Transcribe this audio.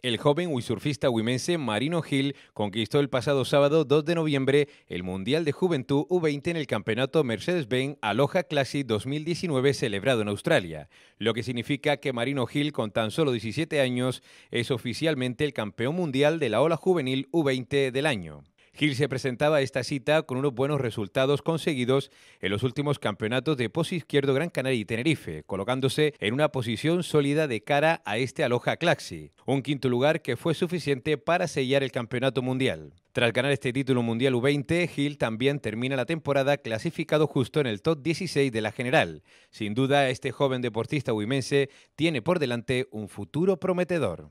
El joven surfista huimense Marino Gil conquistó el pasado sábado 2 de noviembre el Mundial de Juventud U20 en el campeonato Mercedes-Benz Aloha Classic 2019 celebrado en Australia, lo que significa que Marino Gil con tan solo 17 años es oficialmente el campeón mundial de la ola juvenil U20 del año. Gil se presentaba a esta cita con unos buenos resultados conseguidos en los últimos campeonatos de Pozo Izquierdo Gran Canaria y Tenerife, colocándose en una posición sólida de cara a este Aloja Claxi, un quinto lugar que fue suficiente para sellar el campeonato mundial. Tras ganar este título mundial U20, Gil también termina la temporada clasificado justo en el top 16 de la general. Sin duda, este joven deportista huimense tiene por delante un futuro prometedor.